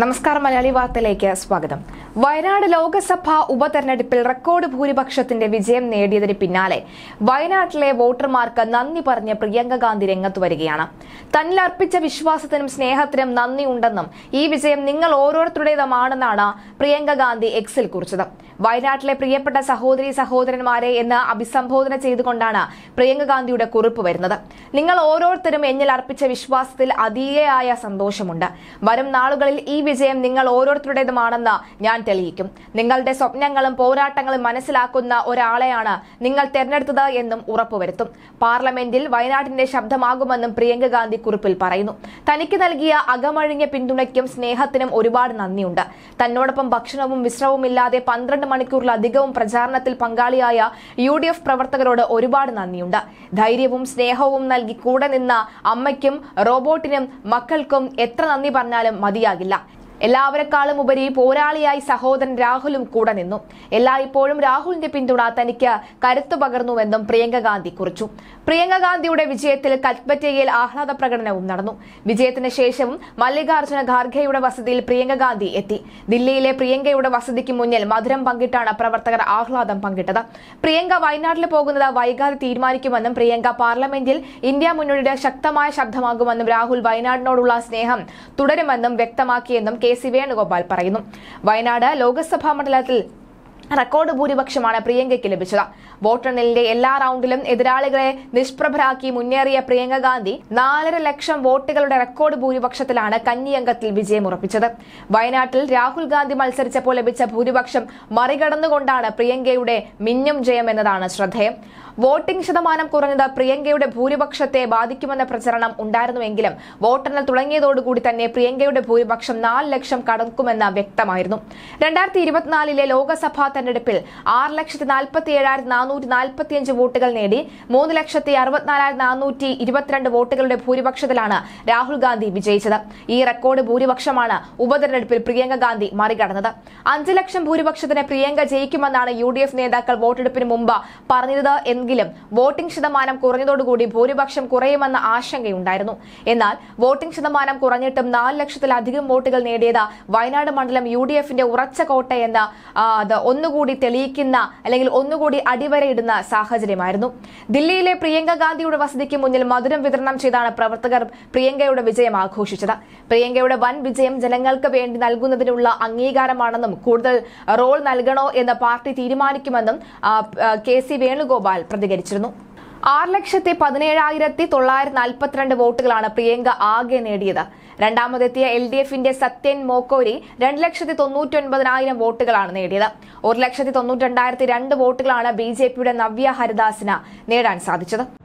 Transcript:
നമസ്കാരം മലയാളി വാർത്തയിലേക്ക് സ്വാഗതം വയനാട് ലോകസഭാ ഉപതെരഞ്ഞെടുപ്പിൽ റെക്കോർഡ് ഭൂരിപക്ഷത്തിന്റെ വിജയം നേടിയതിന് പിന്നാലെ വയനാട്ടിലെ വോട്ടർമാർക്ക് നന്ദി പറഞ്ഞ പ്രിയങ്ക ഗാന്ധി രംഗത്ത് വരികയാണ് തന്നിൽ അർപ്പിച്ച വിശ്വാസത്തിനും സ്നേഹത്തിനും നന്ദിയുണ്ടെന്നും ഈ വിജയം നിങ്ങൾ ഓരോരുത്തരുടേതുമാണെന്നാണ് പ്രിയങ്ക ഗാന്ധി എക്സിൽ കുറിച്ചത് വയനാട്ടിലെ പ്രിയപ്പെട്ട സഹോദരി സഹോദരന്മാരെ എന്ന് അഭിസംബോധന ചെയ്തുകൊണ്ടാണ് പ്രിയങ്ക ഗാന്ധിയുടെ കുറിപ്പ് വരുന്നത് നിങ്ങൾ ഓരോരുത്തരും എന്നിൽ അർപ്പിച്ച വിശ്വാസത്തിൽ അതിയായ സന്തോഷമുണ്ട് വരും നാളുകളിൽ ഈ വിജയം നിങ്ങൾ ഓരോരുത്തരുടേതുമാണെന്ന് ഞാൻ തെളിയിക്കും നിങ്ങളുടെ സ്വപ്നങ്ങളും പോരാട്ടങ്ങളും മനസ്സിലാക്കുന്ന ഒരാളെയാണ് നിങ്ങൾ തെരഞ്ഞെടുത്തത് എന്നും ഉറപ്പുവരുത്തും പാർലമെന്റിൽ വയനാടിന്റെ ശബ്ദമാകുമെന്നും പ്രിയങ്ക ഗാന്ധി കുറിപ്പിൽ പറയുന്നു തനിക്ക് നൽകിയ അകമഴിഞ്ഞ പിന്തുണയ്ക്കും സ്നേഹത്തിനും ഒരുപാട് നന്ദിയുണ്ട് തന്നോടൊപ്പം ഭക്ഷണവും വിശ്രവും ഇല്ലാതെ പന്ത്രണ്ട് മണിക്കൂറിലധികവും പ്രചാരണത്തിൽ പങ്കാളിയായ യു ഡി എഫ് പ്രവർത്തകരോട് ഒരുപാട് നന്ദിയുണ്ട് ധൈര്യവും സ്നേഹവും നൽകി കൂടെ നിന്ന അമ്മയ്ക്കും റോബോട്ടിനും മക്കൾക്കും എത്ര നന്ദി പറഞ്ഞാലും മതിയാകില്ല എല്ലാവരെക്കാളും ഉപരി പോരാളിയായി സഹോദരൻ രാഹുലും കൂടെ നിന്നു എല്ലായ്പ്പോഴും രാഹുലിന്റെ പിന്തുണ തനിക്ക് കരുത്തു പകർന്നുവെന്നും പ്രിയങ്ക ഗാന്ധി കുറിച്ചു പ്രിയങ്ക ഗാന്ധിയുടെ വിജയത്തിൽ കൽപ്പറ്റയിൽ ആഹ്ലാദ പ്രകടനവും നടന്നു വിജയത്തിന് ശേഷവും മല്ലികാർജ്ജുന ഖാർഗെയുടെ വസതിയിൽ പ്രിയങ്ക ഗാന്ധി എത്തി ദില്ലിയിലെ പ്രിയങ്കയുടെ വസതിക്ക് മുന്നിൽ മധുരം പങ്കിട്ടാണ് പ്രവർത്തകർ ആഹ്ലാദം പങ്കിട്ടത് പ്രിയങ്ക വയനാട്ടിൽ പോകുന്നത് വൈകാതെ തീരുമാനിക്കുമെന്നും പ്രിയങ്ക പാർലമെന്റിൽ ഇന്ത്യ മുന്നണിയുടെ ശക്തമായ ശബ്ദമാകുമെന്നും രാഹുൽ വയനാടിനോടുള്ള സ്നേഹം തുടരുമെന്നും വ്യക്തമാക്കിയെന്നും കെ കെ സി വേണുഗോപാൽ പറയുന്നു വയനാട് ലോക്സഭാ മണ്ഡലത്തിൽ റെക്കോർഡ് ഭൂരിപക്ഷമാണ് പ്രിയങ്കയ്ക്ക് ലഭിച്ചത് വോട്ടെണ്ണലിന്റെ എല്ലാ റൗണ്ടിലും എതിരാളികളെ നിഷ്പ്രഭരാക്കി മുന്നേറിയ പ്രിയങ്ക ഗാന്ധി നാലര ലക്ഷം വോട്ടുകളുടെ റെക്കോർഡ് ഭൂരിപക്ഷത്തിലാണ് കന്നിയംഗത്തിൽ വിജയമുറപ്പിച്ചത് വയനാട്ടിൽ രാഹുൽ ഗാന്ധി മത്സരിച്ചപ്പോൾ ലഭിച്ച ഭൂരിപക്ഷം മറികടന്നുകൊണ്ടാണ് പ്രിയങ്കയുടെ മിന്നും എന്നതാണ് ശ്രദ്ധേയം വോട്ടിംഗ് ശതമാനം കുറഞ്ഞത് പ്രിയങ്കയുടെ ഭൂരിപക്ഷത്തെ ബാധിക്കുമെന്ന പ്രചരണം ഉണ്ടായിരുന്നുവെങ്കിലും വോട്ടെണ്ണൽ തുടങ്ങിയതോടുകൂടി തന്നെ പ്രിയങ്കയുടെ ഭൂരിപക്ഷം നാല് ലക്ഷം കടക്കുമെന്ന് വ്യക്തമായിരുന്നു രണ്ടായിരത്തി ഇരുപത്തിനാലിലെ ലോക്സഭാ തെരഞ്ഞെടുപ്പിൽ ആറ് ലക്ഷത്തി നാൽപ്പത്തി ഏഴായിരത്തി നാനൂറ്റി അഞ്ച് വോട്ടുകൾ നേടി മൂന്ന് ലക്ഷത്തി അറുപത്തിനാലായിരത്തി നാനൂറ്റി ഇരുപത്തിരണ്ട് വോട്ടുകളുടെ ഭൂരിപക്ഷത്തിലാണ് രാഹുൽ ഗാന്ധി വിജയിച്ചത് ഈ റെക്കോർഡ് ഭൂരിപക്ഷമാണ് ഉപതെരഞ്ഞെടുപ്പിൽ പ്രിയങ്ക ഗാന്ധി മറികടന്നത് അഞ്ച് ലക്ഷം ഭൂരിപക്ഷത്തിന് പ്രിയങ്ക ജയിക്കുമെന്നാണ് യു ഡി എഫ് നേതാക്കൾ വോട്ടെടുപ്പിന് മുമ്പ് പറഞ്ഞത് എങ്കിലും വോട്ടിംഗ് ശതമാനം കുറഞ്ഞതോടുകൂടി ഭൂരിപക്ഷം കുറയുമെന്ന ആശങ്കയുണ്ടായിരുന്നു എന്നാൽ വോട്ടിംഗ് ശതമാനം കുറഞ്ഞിട്ടും നാല് ലക്ഷത്തിലധികം വോട്ടുകൾ നേടിയത് വയനാട് മണ്ഡലം യു ഡി എഫിന്റെ ഉറച്ച കോട്ടയെന്ന് ഒന്നു ഒന്നുകൂടി തെളിയിക്കുന്ന അല്ലെങ്കിൽ ഒന്നുകൂടി അടിവരയിടുന്ന സാഹചര്യമായിരുന്നു ദില്ലിയിലെ പ്രിയങ്ക ഗാന്ധിയുടെ വസതിക്ക് മുന്നിൽ മധുരം വിതരണം ചെയ്താണ് പ്രവർത്തകർ പ്രിയങ്കയുടെ വിജയം ആഘോഷിച്ചത് പ്രിയങ്കയുടെ വൻ വിജയം ജനങ്ങൾക്ക് വേണ്ടി നൽകുന്നതിനുള്ള അംഗീകാരമാണെന്നും കൂടുതൽ റോൾ നൽകണോ എന്ന് പാർട്ടി തീരുമാനിക്കുമെന്നും കെ സി വേണുഗോപാൽ പ്രതികരിച്ചിരുന്നു ആറ് ലക്ഷത്തി പതിനേഴായിരത്തി തൊള്ളായിരത്തി നാൽപ്പത്തിരണ്ട് വോട്ടുകളാണ് പ്രിയങ്ക ആകെ നേടിയത് രണ്ടാമതെത്തിയ എൽ ഡി എഫിന്റെ സത്യൻ മോക്കോരി രണ്ട് ലക്ഷത്തി തൊണ്ണൂറ്റൊൻപതിനായിരം വോട്ടുകളാണ് നേടിയത് ഒരു ലക്ഷത്തി തൊണ്ണൂറ്റി രണ്ടായിരത്തി രണ്ട് വോട്ടുകളാണ് ബി ജെ പിയുടെ നവ്യ ഹരിദാസിന് നേടാൻ സാധിച്ചത്